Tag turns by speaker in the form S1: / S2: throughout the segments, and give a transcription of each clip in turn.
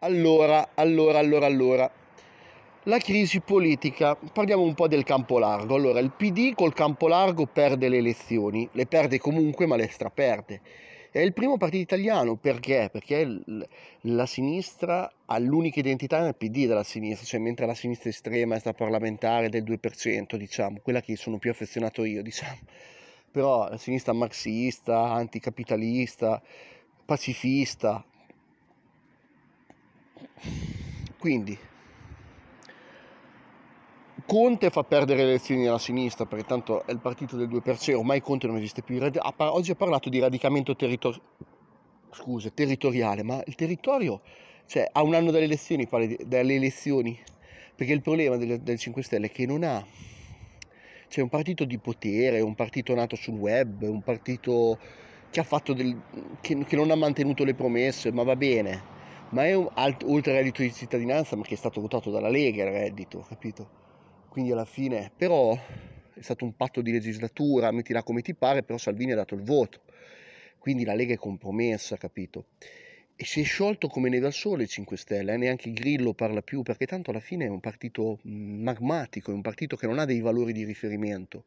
S1: Allora, allora, allora, allora. La crisi politica, parliamo un po' del campo largo. Allora, il PD col campo largo perde le elezioni, le perde comunque ma le straperde. È il primo partito italiano perché? Perché la sinistra ha l'unica identità nel PD della sinistra, cioè mentre la sinistra estrema è stata parlamentare del 2%, diciamo, quella che sono più affezionato io, diciamo. Però la sinistra marxista, anticapitalista, pacifista, quindi Conte fa perdere le elezioni alla sinistra perché tanto è il partito del 2%, ormai Conte non esiste più. Oggi ha parlato di radicamento territor- Scusa, territoriale, ma il territorio, cioè a un anno dalle elezioni, dalle elezioni perché il problema del, del 5 Stelle è che non ha c'è un partito di potere, un partito nato sul web, un partito che, del, che, che non ha mantenuto le promesse, ma va bene ma è un alt- oltre al reddito di cittadinanza, ma che è stato votato dalla Lega il reddito, capito? Quindi alla fine, però è stato un patto di legislatura, mettila come ti pare, però Salvini ha dato il voto. Quindi la Lega è compromessa, capito? E si è sciolto come neve al sole 5 Stelle, eh? neanche Grillo parla più, perché tanto alla fine è un partito mm, magmatico, è un partito che non ha dei valori di riferimento.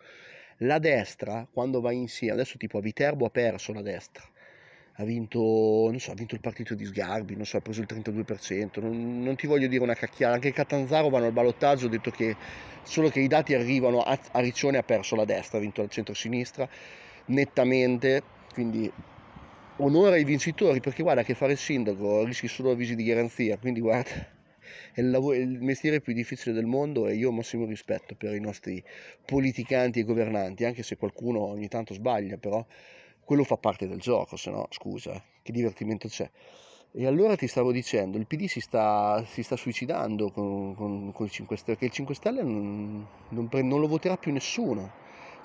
S1: La destra, quando va insieme, adesso tipo a Viterbo ha perso la destra, ha vinto, so, ha vinto, il partito di Sgarbi, so, ha preso il 32%, non, non, ti voglio dire una cacchiata, anche Catanzaro vanno al ballottaggio, ho detto che solo che i dati arrivano, Ariccione ha perso la destra, ha vinto il centro-sinistra, nettamente, quindi onore ai vincitori, perché guarda che fare il sindaco rischi solo avvisi di garanzia, quindi guarda è il, lavoro, il, mestiere più difficile del mondo e io ho massimo rispetto per i nostri politicanti e governanti, anche se qualcuno ogni tanto sbaglia, però quello fa parte del gioco, se no scusa, eh, che divertimento c'è? E allora ti stavo dicendo, il PD si sta, si sta suicidando con, con, con, il 5 Stelle, perché il 5 Stelle non, non, pre, non lo voterà più nessuno,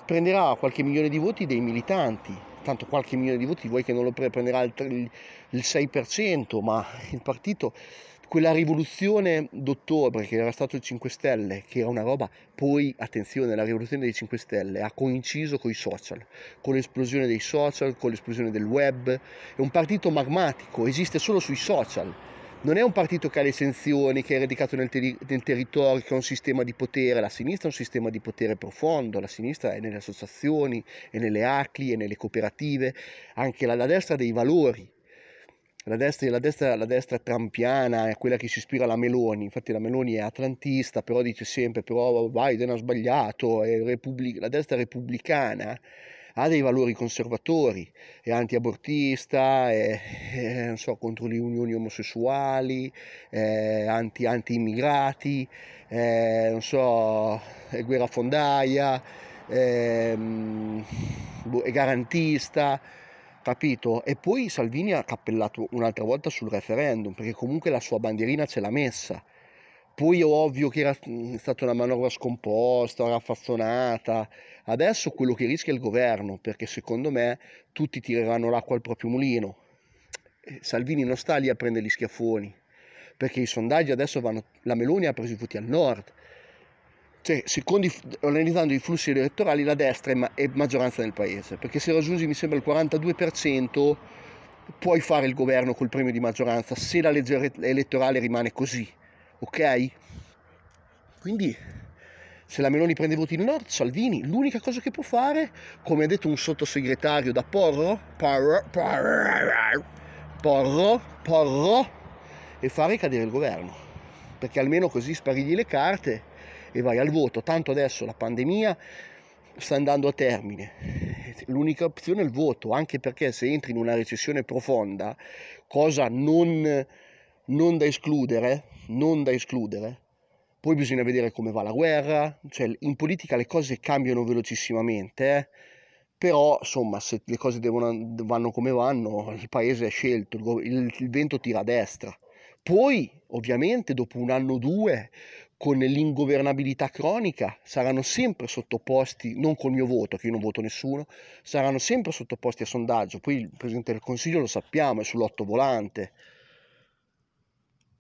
S1: prenderà qualche milione di voti dei militanti, tanto qualche milione di voti vuoi che non lo pre, prenderà il, il 6%, ma il partito quella rivoluzione d'ottobre che era stato il 5 Stelle, che era una roba, poi attenzione, la rivoluzione dei 5 Stelle ha coinciso con i social, con l'esplosione dei social, con l'esplosione del web, è un partito magmatico, esiste solo sui social, non è un partito che ha le sanzioni, che è radicato nel, ter- nel, territorio, che ha un sistema di potere, la sinistra è un sistema di potere profondo, la sinistra è nelle associazioni, è nelle ACLI, è nelle cooperative, anche la, la destra ha dei valori, la destra, la, destra, la destra, trampiana è quella che si ispira alla Meloni, infatti la Meloni è atlantista, però dice sempre, però Biden ha sbagliato, repubblic- la destra repubblicana ha dei valori conservatori, è anti-abortista, è, è so, contro le unioni omosessuali, è anti, anti-immigrati, è, so, è guerrafondaia, è, mm, boh, è garantista capito? E poi Salvini ha cappellato un'altra volta sul referendum, perché comunque la sua bandierina ce l'ha messa. Poi è ovvio che era mm, stata una manovra scomposta, raffazzonata. Adesso quello che rischia è il governo, perché secondo me tutti tireranno l'acqua al proprio mulino. Salvini non sta lì a prendere gli schiaffoni, perché i sondaggi adesso vanno... La Meloni ha preso i voti al nord, cioè, secondo i, analizzando i flussi elettorali, la destra è, ma, è maggioranza nel paese, perché se raggiungi mi sembra il 42% puoi fare il governo col premio di maggioranza se la legge elettorale rimane così, ok? Quindi se la Meloni prende voti in nord, Salvini, l'unica cosa che può fare, come ha detto un sottosegretario da Porro, Porro, Porro, Porro, Porro, è fare cadere il governo, perché almeno così sparigli le carte e vai al voto. Tanto adesso la pandemia sta andando a termine. L'unica opzione è il voto, anche perché se entri in una recessione profonda, cosa non, non da escludere, non da escludere, poi bisogna vedere come va la guerra, cioè in politica le cose cambiano velocissimamente, eh? però insomma se le cose devono, vanno come vanno, il paese è scelto, il, il vento tira a destra. Poi ovviamente dopo un anno o due con l'ingovernabilità cronica saranno sempre sottoposti, non col mio voto, che io non voto nessuno, saranno sempre sottoposti a sondaggio. Poi il Presidente del Consiglio lo sappiamo, è sull'otto volante,